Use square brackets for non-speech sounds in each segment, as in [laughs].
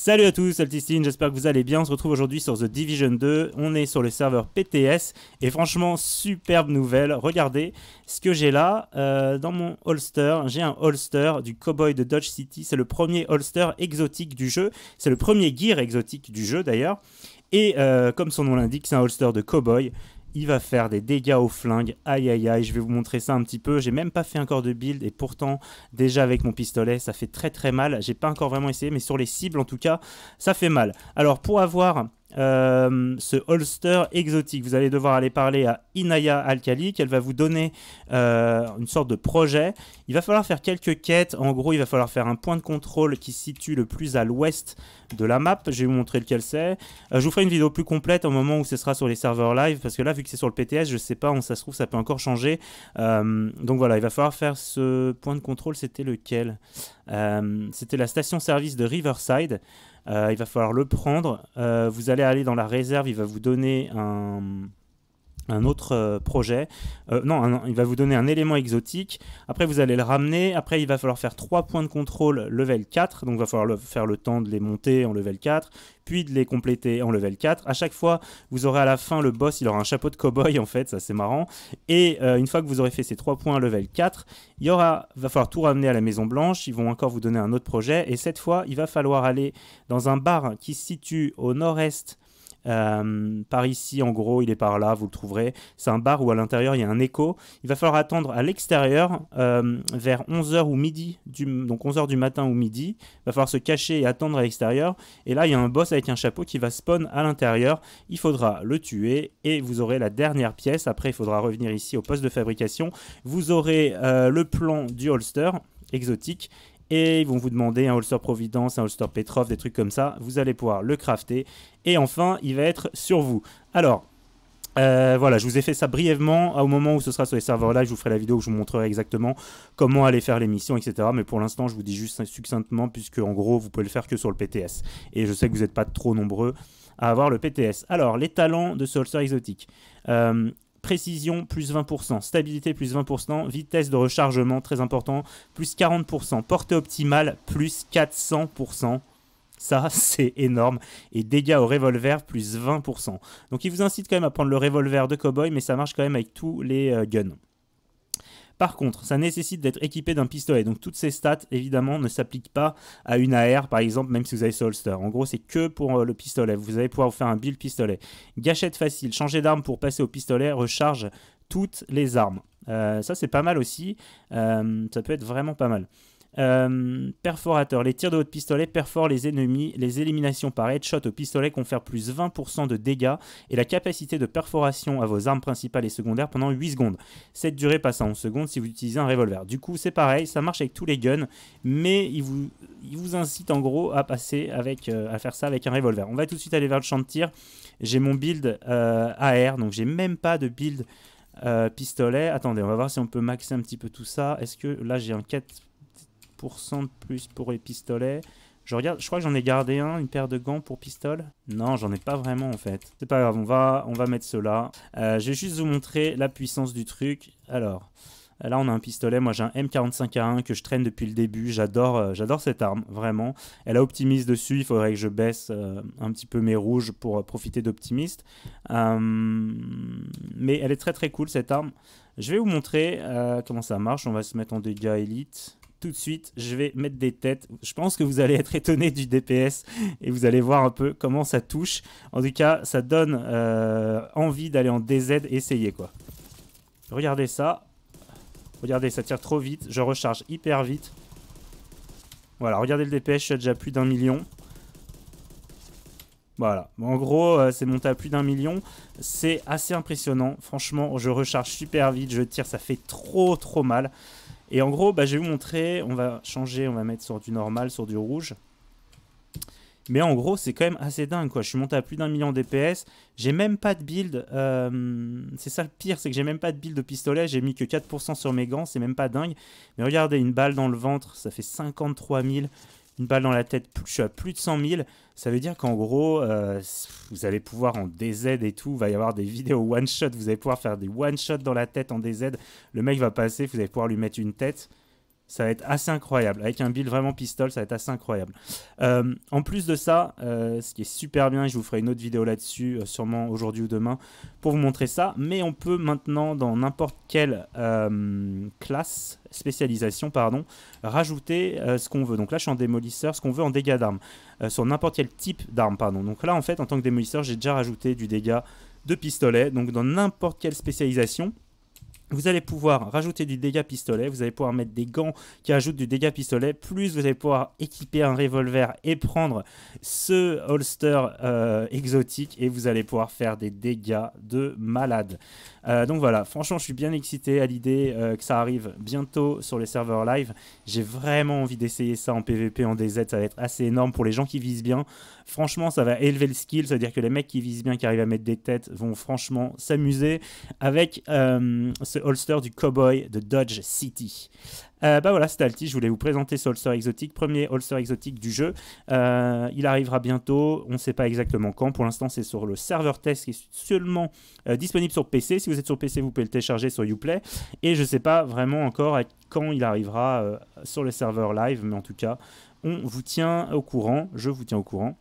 Salut à tous, Altistine, j'espère que vous allez bien. On se retrouve aujourd'hui sur The Division 2. On est sur le serveur PTS et franchement, superbe nouvelle. Regardez ce que j'ai là euh, dans mon holster. J'ai un holster du Cowboy de Dodge City. C'est le premier holster exotique du jeu. C'est le premier gear exotique du jeu d'ailleurs. Et euh, comme son nom l'indique, c'est un holster de cowboy il va faire des dégâts au flingue. Aïe aïe aïe, je vais vous montrer ça un petit peu. J'ai même pas fait encore de build et pourtant déjà avec mon pistolet ça fait très très mal. J'ai pas encore vraiment essayé mais sur les cibles en tout cas ça fait mal. Alors pour avoir euh, ce holster exotique. Vous allez devoir aller parler à Inaya Alkali, qu'elle va vous donner euh, une sorte de projet. Il va falloir faire quelques quêtes. En gros, il va falloir faire un point de contrôle qui se situe le plus à l'ouest de la map. Je vais vous montrer lequel c'est. Euh, je vous ferai une vidéo plus complète au moment où ce sera sur les serveurs live, parce que là, vu que c'est sur le PTS, je sais pas, on, ça se trouve, ça peut encore changer. donc voilà, il va falloir faire ce point de contrôle. C'était lequel C'était la station-service de Riverside. Euh, il va falloir le prendre. Euh, vous allez aller dans la réserve, il va vous donner un, un autre euh, projet. Euh, non, il va vous donner un élément exotique. Après, vous allez le ramener. Après, il va falloir faire 3 points de contrôle level 4. Donc, il va falloir faire le temps de les monter en level 4, puis de les compléter en level 4. À chaque fois, vous aurez à la fin le boss. Il aura un chapeau de cow-boy en fait. Ça, c'est marrant. Et euh, une fois que vous aurez fait ces 3 points level 4, il y aura, va falloir tout ramener à la Maison Blanche. Ils vont encore vous donner un autre projet. Et cette fois, il va falloir aller dans un bar qui se situe au nord-est euh, par ici, en gros, il est par là, vous le trouverez. C'est un bar où à l'intérieur, il y a un écho. Il va falloir attendre à l'extérieur euh, vers 11h ou midi, donc 11h du matin ou midi. Il va falloir se cacher et attendre à l'extérieur. Et là, il y a un boss avec un chapeau qui va spawn à l'intérieur. Il faudra le tuer et vous aurez la dernière pièce. Après, il faudra revenir ici au poste de fabrication. Vous aurez euh, le plan du holster exotique et ils vont vous demander un holster Providence, un holster Petrov, des trucs comme ça. Vous allez pouvoir le crafter. Et enfin, il va être sur vous. Alors, euh, voilà, je vous ai fait ça brièvement. Au moment où ce sera sur les serveurs là, je vous ferai la vidéo où je vous montrerai exactement comment aller faire les missions, etc. Mais pour l'instant, je vous dis juste succinctement, puisque en gros, vous pouvez le faire que sur le PTS. Et je sais que vous n'êtes pas trop nombreux à avoir le PTS. Alors, les talents de ce holster exotique. Euh, précision plus 20%, stabilité plus 20%, vitesse de rechargement très important plus 40%, portée optimale plus 400%. Ça, [laughs] c'est énorme. Et dégâts au revolver, plus 20%. Donc, il vous incite quand même à prendre le revolver de cowboy, mais ça marche quand même avec tous les euh, guns. Par contre, ça nécessite d'être équipé d'un pistolet. Donc toutes ces stats, évidemment, ne s'appliquent pas à une AR, par exemple, même si vous avez ce holster. En gros, c'est que pour euh, le pistolet. Vous allez pouvoir vous faire un build pistolet. Gâchette facile, changer d'arme pour passer au pistolet, recharge toutes les armes. Euh, ça, c'est pas mal aussi. Euh, ça peut être vraiment pas mal. Euh, perforateur. Les tirs de votre pistolet perforent les ennemis. Les éliminations par headshot au pistolet confèrent plus 20% de dégâts et la capacité de perforation à vos armes principales et secondaires pendant 8 secondes. Cette durée passe à 11 secondes si vous utilisez un revolver. Du coup, c'est pareil, ça marche avec tous les guns, mais il vous, incite en gros à passer avec, euh, à faire ça avec un revolver. On va tout de suite aller vers le champ de tir. J'ai mon build euh, AR, donc j'ai même pas de build. pistolet. Attendez, on va voir si on peut maxer un petit peu tout ça. Est-ce que là j'ai un 4 de plus pour les pistolets. Je regarde, je crois que j'en ai gardé un, une paire de gants pour pistole. Non, j'en ai pas vraiment en fait. C'est pas grave, on va, on va mettre cela. Euh, je vais juste vous montrer la puissance du truc. Alors, Là, on a un pistolet. Moi, j'ai un M45A1 que je traîne depuis le début. J'adore, euh, j'adore cette arme, vraiment. Elle a Optimist dessus. Il faudrait que je baisse euh, un petit peu mes rouges pour euh, profiter d'Optimist. mais elle est très très cool cette arme. Je vais vous montrer comment ça marche. On va se mettre en dégâts élite tout de suite, je vais mettre des têtes. Je pense que vous allez être étonné du DPS et vous allez voir un peu comment ça touche. En tout cas, ça donne euh, envie d'aller en DZ, essayer quoi. Regardez ça. Regardez, ça tire trop vite. Je recharge hyper vite. Voilà, regardez le DPS, je suis déjà plus d'un million. Voilà, en gros, euh, c'est monté à plus d'un million. C'est assez impressionnant. Franchement, je recharge super vite, je tire, ça fait trop trop mal. Et en gros, bah, je vais vous montrer, on va changer, on va mettre sur du normal, sur du rouge. Mais en gros, c'est quand même assez dingue. Quoi. Je suis monté à plus d'un million d'ps. J'ai même pas de build. Euh, c'est ça le pire, c'est que j'ai même pas de build de pistolet. J'ai mis que 4% sur mes gants. C'est même pas dingue. Mais regardez, une balle dans le ventre, ça fait 53 000 une balle dans la tête, je suis à plus de 100 000. Ça veut dire qu'en gros, euh, vous allez pouvoir en DZ et tout, il va y avoir des vidéos one-shot, vous allez pouvoir faire des one-shot dans la tête en DZ. Le mec va passer, vous allez pouvoir lui mettre une tête ça va être assez incroyable. Avec un build vraiment pistol, ça va être assez incroyable. Euh, en plus de ça, euh, ce qui est super bien, je vous ferai une autre vidéo là-dessus, euh, sûrement aujourd'hui ou demain, pour vous montrer ça. Mais on peut maintenant, dans n'importe quelle classe, spécialisation, pardon, rajouter ce qu'on veut. Donc là, je suis en démolisseur, ce qu'on veut en dégâts d'armes, sur n'importe quel type d'arme, pardon. Donc là, en fait, en tant que démolisseur, j'ai déjà rajouté du dégât de pistolet. Donc dans n'importe quelle spécialisation, vous allez pouvoir rajouter du dégâts pistolet, vous allez pouvoir mettre des gants qui ajoutent du dégât pistolet, plus vous allez pouvoir équiper un revolver et prendre ce holster euh, exotique et vous allez pouvoir faire des dégâts de malade. Euh, donc voilà, franchement je suis bien excité à l'idée euh, que ça arrive bientôt sur les serveurs live. J'ai vraiment envie d'essayer ça en PvP, en DZ, ça va être assez énorme pour les gens qui visent bien. Franchement ça va élever le skill, ça veut dire que les mecs qui visent bien, qui arrivent à mettre des têtes, vont franchement s'amuser avec ce holster du cowboy de Dodge City. Euh, bah voilà, c'était Alti, je voulais vous présenter ce holster exotique, premier holster exotique du jeu. Euh, il arrivera bientôt, on ne sait pas exactement quand. Pour l'instant, c'est sur le serveur test qui est seulement euh, disponible sur PC. Si vous êtes sur PC, vous pouvez le télécharger sur Uplay. Et je ne sais pas vraiment encore quand il arrivera sur le serveur live, mais en tout cas, on vous tient au courant, je vous tiens au courant.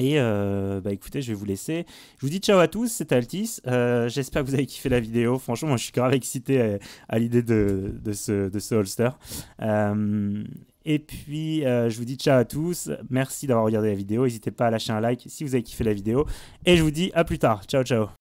Et euh, bah écoutez, je vais vous laisser. Je vous dis ciao à tous, c'est Altis. Euh, j'espère que vous avez kiffé la vidéo. Franchement, moi, je suis grave excité à, l'idée de, de, ce, de ce holster. Euh, et puis, je vous dis ciao à tous. Merci d'avoir regardé la vidéo. N'hésitez pas à lâcher un like si vous avez kiffé la vidéo. Et je vous dis à plus tard. Ciao, ciao.